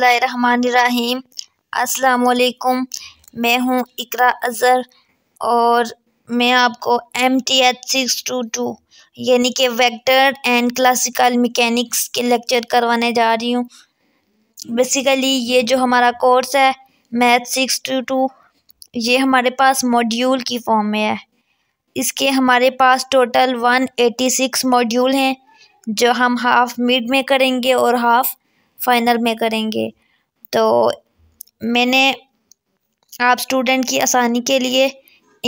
बसमीम अस्सलाम मैं हूँ इकरा अज़र और मैं आपको M T H six two two यानी कि वेक्टर एंड क्लासिकल मैकेनिक्स के लेक्चर करवाने जा रही हूँ बेसिकली ये जो हमारा कोर्स है मैथ सिक्स टू टू ये हमारे पास मॉड्यूल की फॉर्म में है इसके हमारे पास total one eighty six module हैं जो हम हाफ मिड में करेंगे और हाफ फाइनल में करेंगे तो मैंने आप स्टूडेंट की आसानी के लिए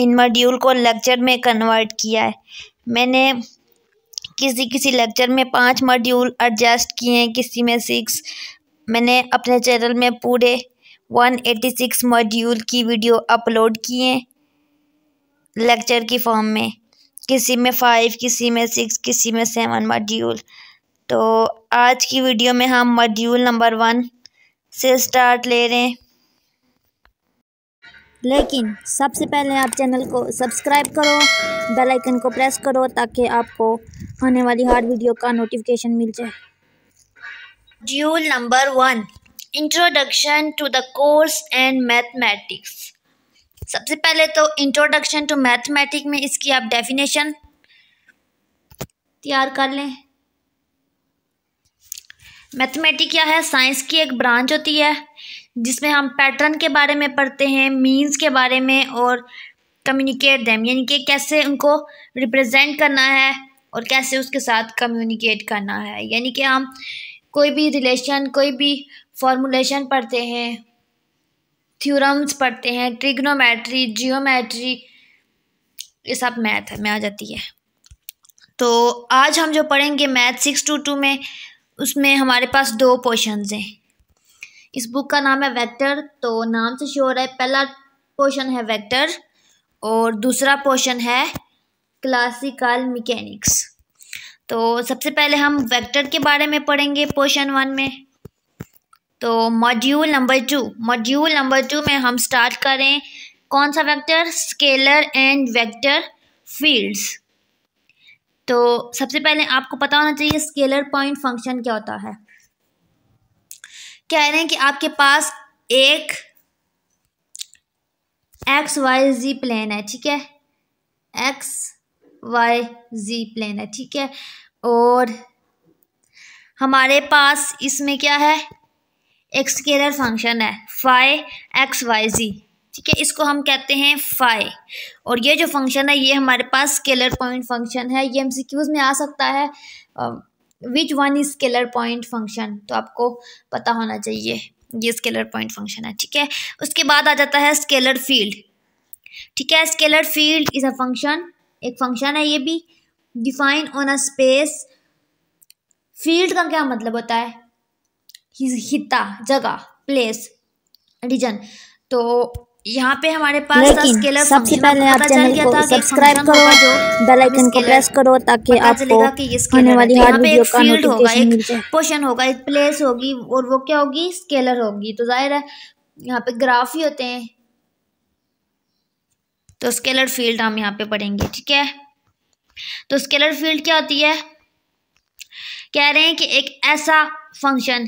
इन मॉड्यूल को लेक्चर में कन्वर्ट किया है मैंने किसी किसी लेक्चर में पांच मॉड्यूल एडजस्ट किए हैं किसी में सिक्स मैंने अपने चैनल में पूरे 186 मॉड्यूल की वीडियो अपलोड किए लेक्चर की फॉर्म में किसी में फ़ाइव किसी में सिक्स किसी में सेवन मॉड्यूल तो आज की वीडियो में हम मॉड्यूल नंबर वन से स्टार्ट ले रहे हैं लेकिन सबसे पहले आप चैनल को सब्सक्राइब करो बेल आइकन को प्रेस करो ताकि आपको आने वाली हर वीडियो का नोटिफिकेशन मिल जाए module number one introduction to the course and mathematics सबसे पहले तो इंट्रोडक्शन टू मैथमेटिक में इसकी आप डेफिनेशन तैयार कर लें मैथमेटिक क्या है साइंस की एक ब्रांच होती है जिसमें हम पैटर्न के बारे में पढ़ते हैं मीन्स के बारे में और कम्युनिकेट दैम यानी कि कैसे उनको रिप्रेजेंट करना है और कैसे उसके साथ कम्युनिकेट करना है यानी कि हम कोई भी रिलेशन कोई भी फॉर्मूलेशन पढ़ते हैं थ्योरम्स पढ़ते हैं ट्रिग्नोमेट्री जियोमेट्री ये सब मैथ में आ जाती है तो आज हम जो पढ़ेंगे मैथ सिक्स टू टू में उसमें हमारे पास दो पोर्शन हैं इस बुक का नाम है वेक्टर तो नाम से शोर है पहला पोर्शन है वेक्टर और दूसरा पोर्शन है क्लासिकल मैकेनिक्स तो सबसे पहले हम वेक्टर के बारे में पढ़ेंगे पोर्शन वन में तो module number two module number two में हम स्टार्ट करें कौन सा vector scalar and vector fields तो सबसे पहले आपको पता होना चाहिए स्केलर पॉइंट फंक्शन क्या होता है कह रहे हैं कि आपके पास एक एक्स वाई जी प्लेन है ठीक है एक्स वाई जी प्लेन है ठीक है और हमारे पास इसमें क्या है एक स्केलर फंक्शन है फाइव एक्स वाई जी ठीक है इसको हम कहते हैं फाई और ये जो फंक्शन है ये हमारे पास स्केलर पॉइंट फंक्शन है ये एमसीक्यूज में आ सकता है which one is scalar point function तो आपको पता होना चाहिए ये स्केलर पॉइंट फंक्शन है ठीक है उसके बाद आ जाता है स्केलर फील्ड ठीक है scalar field is a function एक फंक्शन है ये भी define on a space field का क्या मतलब होता है हिता जगह प्लेस रीजन तो यहाँ पे हमारे पास लेकिन सबसे पहले आप चैनल को सब्सक्राइब करो बेल आइकन को प्रेस करो ताकि आपको आने वाली तो हर वीडियो का नोटिफिकेशन मिल जाए पोशन होगा एक प्लेस होगी और वो क्या होगी स्केलर होगी तो जाहिर है यहाँ पे ग्राफ ही होते हैं तो स्केलर फील्ड हम यहाँ पे पढ़ेंगे ठीक है तो स्केलर फील्ड क्या होती है कह रहे हैं कि एक ऐसा फंक्शन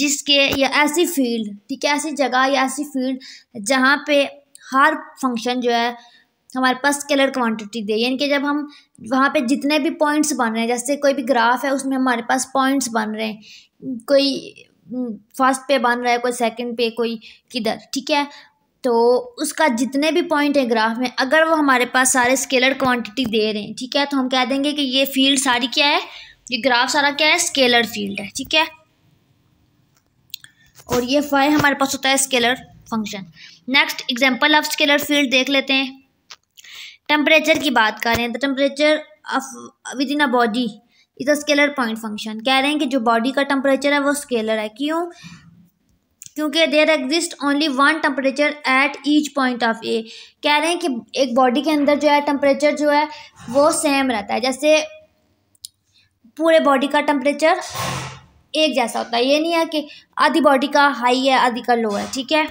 जिसके या ऐसी फील्ड ठीक है ऐसी जगह या ऐसी फील्ड जहाँ पे हर फंक्शन जो है हमारे पास स्केलर क्वांटिटी दे यानी कि जब हम वहाँ पे जितने भी पॉइंट्स बन रहे हैं जैसे कोई भी ग्राफ है उसमें हमारे पास पॉइंट्स बन रहे हैं कोई फर्स्ट हम्म, पे बन रहा है कोई सेकंड पे कोई किधर ठीक है तो उसका जितने भी पॉइंट है ग्राफ में अगर वो हमारे पास सारे स्केलर क्वांटिटी दे रहे हैं ठीक है तो हम कह देंगे कि ये फील्ड सारी क्या है ये ग्राफ सारा क्या है स्केलर फील्ड है ठीक है और ये फाइव हमारे पास होता है scalar function next example of scalar field देख लेते हैं टेम्परेचर की बात करें the temperature of within a body is a scalar point function कह रहे हैं कि जो बॉडी का टेम्परेचर है वो स्केलर है क्यों क्योंकि there exist only one temperature at each point of a कह रहे हैं कि एक बॉडी के अंदर जो है टेम्परेचर जो है वो सेम रहता है जैसे पूरे बॉडी का टेम्परेचर एक जैसा होता है ये नहीं है कि आधी बॉडी का हाई है आधी का लो है ठीक है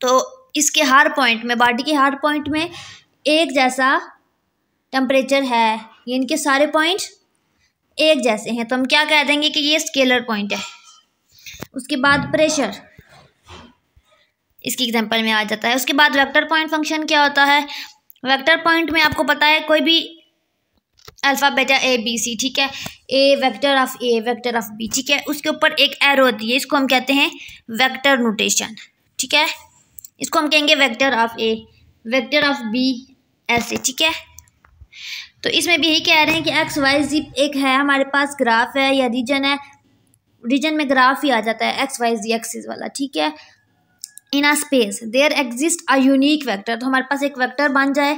तो इसके हर पॉइंट में बॉडी के हर पॉइंट में एक जैसा टेम्परेचर है यानी कि सारे पॉइंट एक जैसे हैं तो हम क्या कह देंगे कि ये स्केलर पॉइंट है उसके बाद प्रेशर इसकी एग्जांपल में आ जाता है उसके बाद वेक्टर पॉइंट फंक्शन क्या होता है वेक्टर पॉइंट में आपको पता है कोई भी अल्फ़ा बेटा ए बी सी ठीक है A vector of A vector of B ठीक है उसके ऊपर एक एरो होती है इसको हम कहते हैं वेक्टर नोटेशन ठीक है इसको हम कहेंगे vector of A vector of B ऐसे ठीक है तो इसमें भी यही कह रहे हैं कि एक्स वाई जी एक है हमारे पास ग्राफ है या रीजन है रीजन में ग्राफ ही आ जाता है एक्स वाई जी एक्सिस वाला ठीक है in a space there exist a unique vector तो हमारे पास एक वेक्टर बन जाए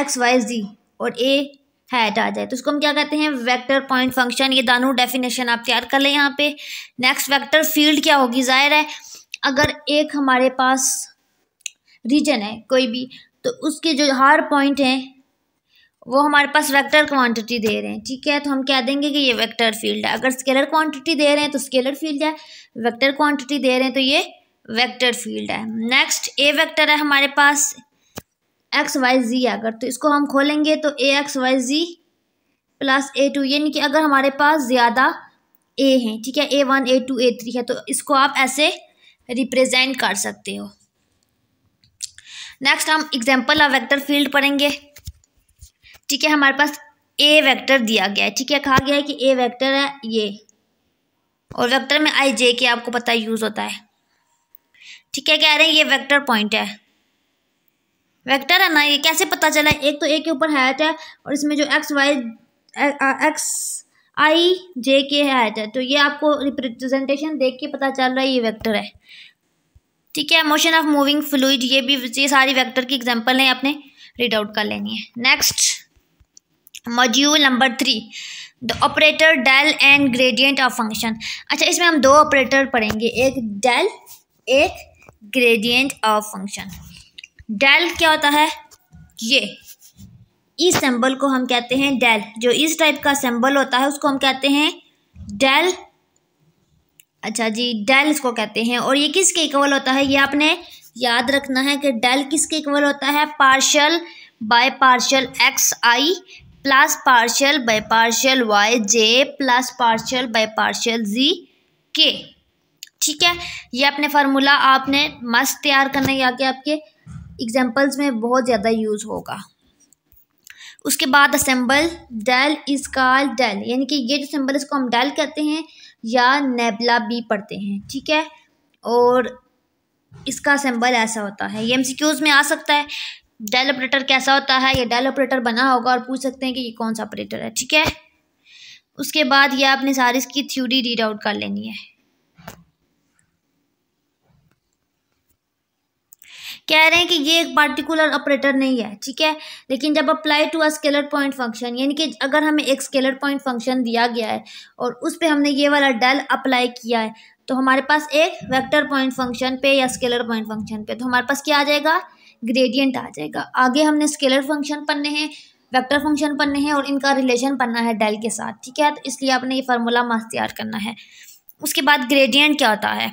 एक्स वाई जी और ए हैट आ जाए तो उसको हम क्या कहते हैं वेक्टर पॉइंट फंक्शन ये दानू डेफिनेशन आप तैयार कर लें यहाँ पे नेक्स्ट वेक्टर फील्ड क्या होगी जाहिर है अगर एक हमारे पास रीजन है कोई भी तो उसके जो हर पॉइंट हैं वो हमारे पास वेक्टर क्वांटिटी दे रहे हैं ठीक है तो हम कह देंगे कि ये वेक्टर फील्ड है अगर स्केलर क्वांटिटी दे रहे हैं तो स्केलर फील्ड है वेक्टर क्वांटिटी दे रहे हैं तो ये वेक्टर फील्ड है नेक्स्ट ए वेक्टर है हमारे पास एक्स वाई जी अगर तो इसको हम खोलेंगे तो A x y z plus A two यानी कि अगर हमारे पास ज़्यादा ए हैं ठीक है A one A two A three है तो इसको आप ऐसे रिप्रेजेंट कर सकते हो नेक्स्ट हम एग्जांपल ऑफ वेक्टर फील्ड पढ़ेंगे ठीक है हमारे पास ए वेक्टर दिया गया है ठीक है कहा गया है कि ए वेक्टर है ये और वेक्टर में आई जे के आपको पता यूज़ होता है ठीक है कह रहे हैं ये वेक्टर पॉइंट है वेक्टर है ना ये कैसे पता चला एक तो ए के ऊपर हैट है और इसमें जो x y x i j k hat है तो ये आपको रिप्रेजेंटेशन देख के पता चल रहा है ये वेक्टर है ठीक है मोशन ऑफ मूविंग फ्लूड ये भी ये सारी वेक्टर की एग्जाम्पल हैं आपने रीड आउट कर लेनी है next module number three the operator del and gradient of function अच्छा इसमें हम दो ऑपरेटर पढ़ेंगे एक डेल एक ग्रेडियंट ऑफ फंक्शन डेल क्या होता है ये इस सिंबल को हम कहते हैं डेल जो इस टाइप का सिंबल होता है उसको हम कहते हैं डेल अच्छा जी डेल इसको कहते हैं और ये किसके इक्वल होता है ये आपने याद रखना है कि डेल किसके इक्वल होता है partial by partial x i plus partial by partial y j plus partial by partial z k ठीक है ये अपने फार्मूला आपने मस्त तैयार करने है आगे आपके एग्जाम्पल्स में बहुत ज़्यादा यूज़ होगा उसके बाद a symbol del is call del यानी कि ये जो सिम्बल इसको हम डेल कहते हैं या नेबला भी पढ़ते हैं ठीक है और इसका सिम्बल ऐसा होता है ये एम में आ सकता है डेल ऑपरेटर कैसा होता है ये डेल ऑपरेटर बना होगा और पूछ सकते हैं कि ये कौन सा ऑपरेटर है ठीक है उसके बाद ये आपने सारी इसकी थ्योरी रीड आउट कर लेनी है कह रहे हैं कि ये एक पार्टिकुलर ऑपरेटर नहीं है ठीक है लेकिन जब apply to a scalar point function यानी कि अगर हमें एक स्केलर पॉइंट फंक्शन दिया गया है और उस पर हमने ये वाला डेल अप्लाई किया है तो हमारे पास एक वेक्टर पॉइंट फंक्शन पे या स्केलर पॉइंट फंक्शन पे तो हमारे पास क्या आ जाएगा ग्रेडियंट आ जाएगा आगे हमने स्केलर फंक्शन पढ़ने हैं वेक्टर फंक्शन पढ़ने हैं और इनका रिलेशन पढ़ना है डेल के साथ ठीक है तो इसलिए आपने ये फार्मूला मस्त तैयार करना है उसके बाद ग्रेडियंट क्या होता है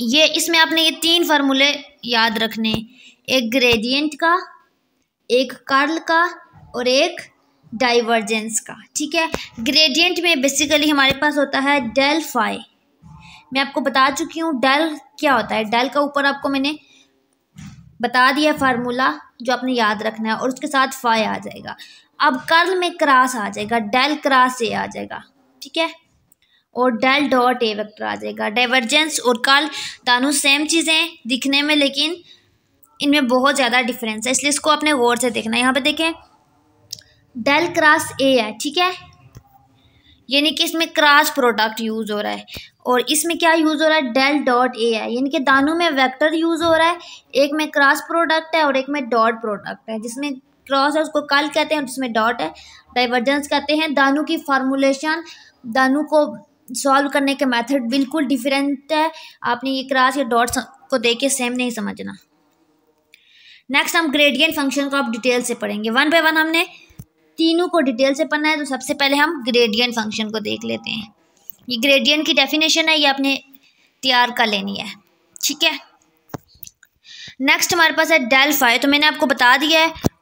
ये इसमें आपने ये तीन फार्मूले याद रखने एक ग्रेडियंट का एक कर्ल का और एक डाइवर्जेंस का ठीक है ग्रेडियंट में बेसिकली हमारे पास होता है डेल फाई मैं आपको बता चुकी हूँ डेल क्या होता है डेल का ऊपर आपको मैंने बता दिया फार्मूला जो आपने याद रखना है और उसके साथ फाई आ जाएगा अब कर्ल में क्रास आ जाएगा डेल क्रास से आ जाएगा ठीक है और डेल डॉट ए वेक्टर आ जाएगा डाइवर्जेंस और कल दानू सेम चीज़ें दिखने में लेकिन इनमें बहुत ज़्यादा डिफरेंस है इसलिए इसको अपने गौर से देखना है यहाँ पे देखें डेल क्रास ए है ठीक है यानी कि इसमें क्रास प्रोडक्ट यूज़ हो रहा है और इसमें क्या यूज़ हो रहा है डेल डॉट ए है यानी कि दानों में वेक्टर यूज़ हो रहा है एक में क्रास प्रोडक्ट है और एक में डॉट प्रोडक्ट है जिसमें क्रॉस है उसको कल कहते हैं और जिसमें डॉट है डाइवर्जेंस कहते हैं दानू की फार्मूलेशन दानू को सॉल्व करने के मेथड बिल्कुल डिफरेंट है आपने ये क्रास या डॉट्स को देख के सेम नहीं समझना नेक्स्ट हम ग्रेडियंट फंक्शन को आप डिटेल से पढ़ेंगे वन बाय वन हमने तीनों को डिटेल से पढ़ना है तो सबसे पहले हम ग्रेडियंट फंक्शन को देख लेते हैं ये ग्रेडियंट की डेफिनेशन है ये आपने तैयार कर लेनी है ठीक है नेक्स्ट हमारे पास है डेल फाइव तो मैंने आपको बता दिया है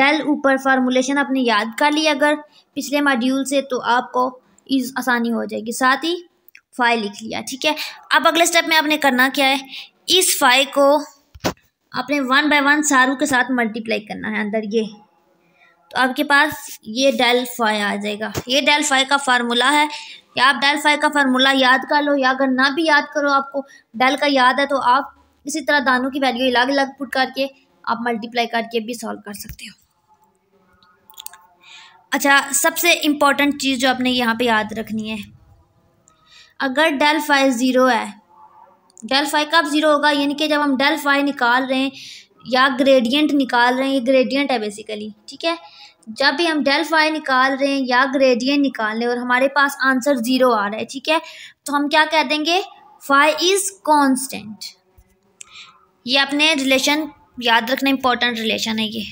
डेल ऊपर फार्मूलेशन आपने याद कर लिया अगर पिछले मॉड्यूल से तो आपको इस आसानी हो जाएगी साथ ही फाइल लिख लिया ठीक है अब अगले स्टेप में आपने करना क्या है इस फाइल को आपने वन बाय वन सारू के साथ मल्टीप्लाई करना है अंदर ये तो आपके पास ये डेल फाई आ जाएगा ये डेल फाई का फार्मूला है या आप डेल फाई का फार्मूला याद कर लो या अगर ना भी याद करो आपको डेल का याद है तो आप इसी तरह दानों की वैल्यू अलग अलग पुट करके आप मल्टीप्लाई करके भी सॉल्व कर सकते हो अच्छा सबसे इम्पॉर्टेंट चीज़ जो आपने यहाँ पे याद रखनी है अगर डेल फाइव ज़ीरो है डेल फाइव कब ज़ीरो होगा यानी कि जब हम डेल फाइव निकाल रहे हैं या ग्रेडियंट निकाल रहे हैं ये ग्रेडियंट है बेसिकली ठीक है जब भी हम डेल फाइव निकाल रहे हैं या ग्रेडियंट निकाल रहे हैं और हमारे पास आंसर ज़ीरो आ रहा है ठीक है तो हम क्या कह देंगे फाइव इज़ कॉन्स्टेंट ये अपने रिलेशन याद रखना इंपॉर्टेंट रिलेशन है ये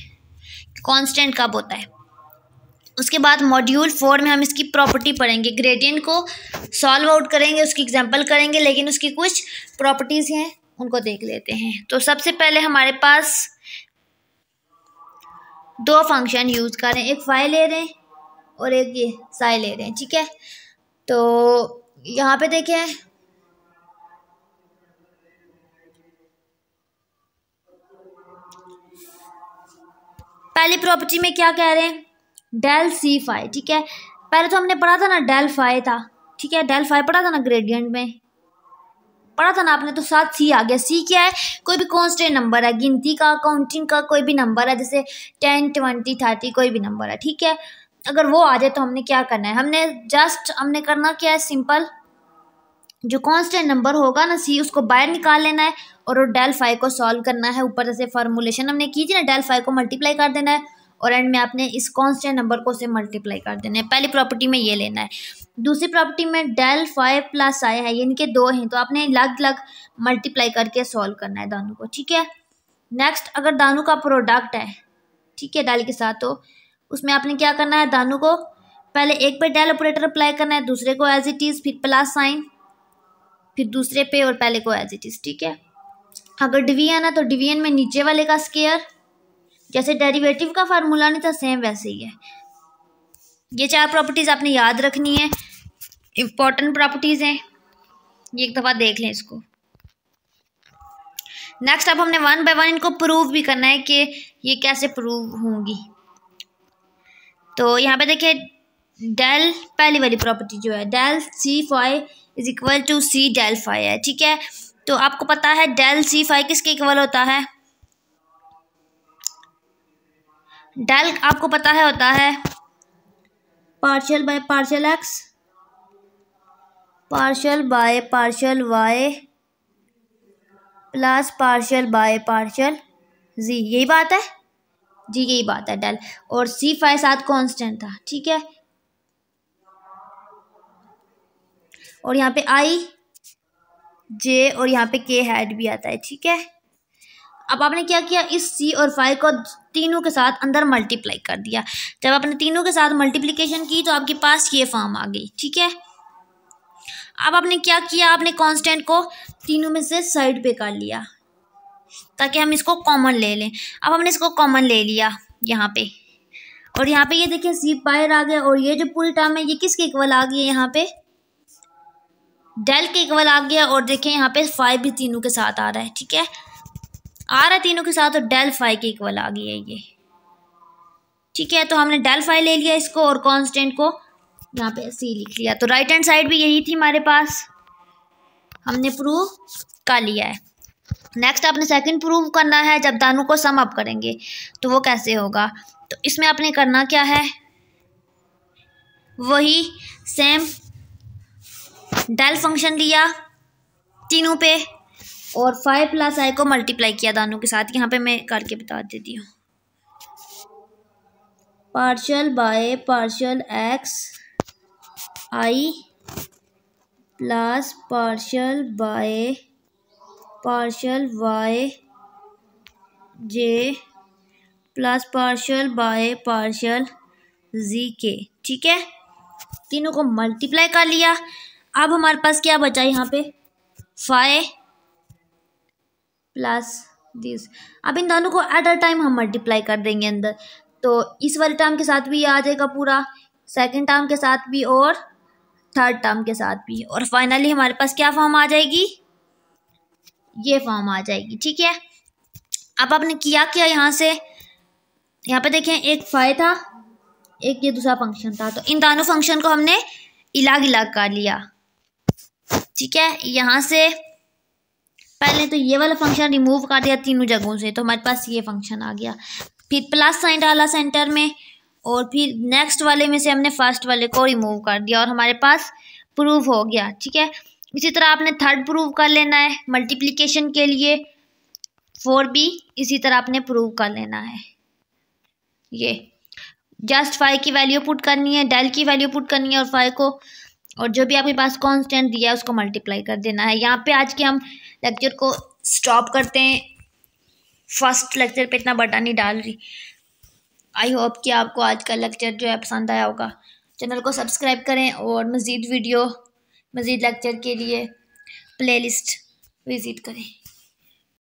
कॉन्स्टेंट कब होता है उसके बाद मॉड्यूल फोर में हम इसकी प्रॉपर्टी पढ़ेंगे ग्रेडियंट को सॉल्व आउट करेंगे उसकी एग्जांपल करेंगे लेकिन उसकी कुछ प्रॉपर्टीज़ हैं उनको देख लेते हैं तो सबसे पहले हमारे पास दो फंक्शन यूज़ कर रहे हैं एक फाइल ले रहे हैं और एक ये साई ले रहे हैं ठीक है तो यहाँ पे देखें पहली प्रॉपर्टी में क्या कह रहे हैं डेल सी फाई ठीक है पहले तो हमने पढ़ा था ना डेल फाई था ठीक है डेल फाई पढ़ा था ना ग्रेडियंट में पढ़ा था ना आपने तो साथ सी आ गया सी क्या है कोई भी कॉन्स्टेंट नंबर है गिनती का काउंटिंग का कोई भी नंबर है जैसे टेन ट्वेंटी थर्टी कोई भी नंबर है ठीक है अगर वो आ जाए तो हमने क्या करना है हमने जस्ट हमने करना क्या है सिंपल जो कॉन्स्टेंट नंबर होगा ना सी उसको बाहर निकाल लेना है और डेल फाइव को सॉल्व करना है ऊपर जैसे फार्मूलेशन हमने की थी ना डेल फाइव को मल्टीप्लाई कर देना है और एंड में आपने इस कॉन्स्टेंट नंबर को से मल्टीप्लाई कर देना है पहली प्रॉपर्टी में ये लेना है दूसरी प्रॉपर्टी में डेल फाइव प्लस आया है यानी कि दो हैं तो आपने अलग अलग मल्टीप्लाई करके सॉल्व करना है दानू को ठीक है नेक्स्ट अगर दानू का प्रोडक्ट है ठीक है डेल के साथ तो उसमें आपने क्या करना है दानू को पहले एक पे डेल ऑपरेटर अप्लाई करना है दूसरे को एज इट इज़ फिर प्लस साइन फिर दूसरे पे और पहले को एज इट इज़ ठीक है अगर डिवीजन है तो डिवीजन में नीचे वाले का स्केयर जैसे डेरिवेटिव का फार्मूला नहीं था सेम वैसे ही है ये चार प्रॉपर्टीज़ आपने याद रखनी है इम्पॉर्टेंट प्रॉपर्टीज़ हैं ये एक दफ़ा देख लें इसको नेक्स्ट अब हमने वन बाय वन इनको प्रूव भी करना है कि ये कैसे प्रूव होंगी तो यहाँ पे देखिए डेल पहली वाली प्रॉपर्टी जो है del C phi is equal to C del phi है ठीक है तो आपको पता है डेल सी फाई किसके इक्वल होता है डेल आपको पता है होता है partial by partial x partial by partial y plus partial by partial z यही बात है जी यही बात है डेल और सी फाइव साथ कांस्टेंट था ठीक है और यहाँ पे आई जे और यहाँ पे के हेड भी आता है ठीक है अब आपने क्या किया इस सी और फाइव को तीनों के साथ अंदर मल्टीप्लाई कर दिया जब आपने तीनों के साथ मल्टीप्लीकेशन की तो आपके पास ये फॉर्म आ गई ठीक है अब आपने क्या किया आपने कांस्टेंट को तीनों में से साइड पे कर लिया ताकि हम इसको कॉमन ले लें अब हमने इसको कॉमन ले लिया यहाँ पे और यहाँ पे ये देखिए सी पायर आ गया और ये जो पूरी टर्म है ये किसके इक्वल आ गया यहाँ पे डेल के इक्वल आ गया और देखें यहाँ पे फाइव भी तीनों के साथ आ रहा है ठीक है आ रहा तीनों के साथ और तो डेल फाइव के इक्वल आ गई है ये ठीक है तो हमने डेल फाइव ले लिया इसको और कांस्टेंट को यहाँ पे सी लिख लिया तो राइट हैंड साइड भी यही थी हमारे पास हमने प्रूव का लिया है नेक्स्ट आपने सेकंड प्रूव करना है जब दानों को सम अप करेंगे तो वो कैसे होगा तो इसमें आपने करना क्या है वही सेम डेल फंक्शन लिया तीनों पे और फाइव प्लस आई को मल्टीप्लाई किया दानों के साथ यहाँ पे मैं करके बता देती हूँ partial by partial x i plus partial by partial y j plus partial by partial z k ठीक है तीनों को मल्टीप्लाई कर लिया अब हमारे पास क्या बचा यहाँ पे फाइव प्लस दिस अब इन दोनों को एट अ टाइम हम मल्टीप्लाई कर देंगे अंदर तो इस वाले टर्म के साथ भी ये आ जाएगा पूरा सेकेंड टर्म के साथ भी और थर्ड टर्म के साथ भी और फाइनली हमारे पास क्या फॉर्म आ जाएगी ये फॉर्म आ जाएगी ठीक है अब आपने किया क्या यहाँ से यहाँ पे देखें एक फाइव था एक ये दूसरा फंक्शन था तो इन दोनों फंक्शन को हमने इलाग इलाग कर लिया ठीक है यहाँ से पहले तो ये वाला फंक्शन रिमूव कर दिया तीनों जगहों से तो हमारे पास ये फंक्शन आ गया फिर प्लस साइन डाला सेंटर में और फिर नेक्स्ट वाले में से हमने फर्स्ट वाले को रिमूव कर दिया और हमारे पास प्रूफ हो गया ठीक है इसी तरह आपने थर्ड प्रूव कर लेना है मल्टीप्लीकेशन के लिए फोर बी इसी तरह आपने प्रूव कर लेना है ये जस्ट फाइव की वैल्यू पुट करनी है डेल की वैल्यू पुट करनी है और फाइव को और जो भी आपके पास कांस्टेंट दिया है उसको मल्टीप्लाई कर देना है यहाँ पे आज के हम लेक्चर को स्टॉप करते हैं फर्स्ट लेक्चर पे इतना बटा नहीं डाल रही आई होप कि आपको आज का लेक्चर जो है पसंद आया होगा चैनल को सब्सक्राइब करें और मज़ीद वीडियो मज़ीद लेक्चर के लिए प्लेलिस्ट विज़िट करें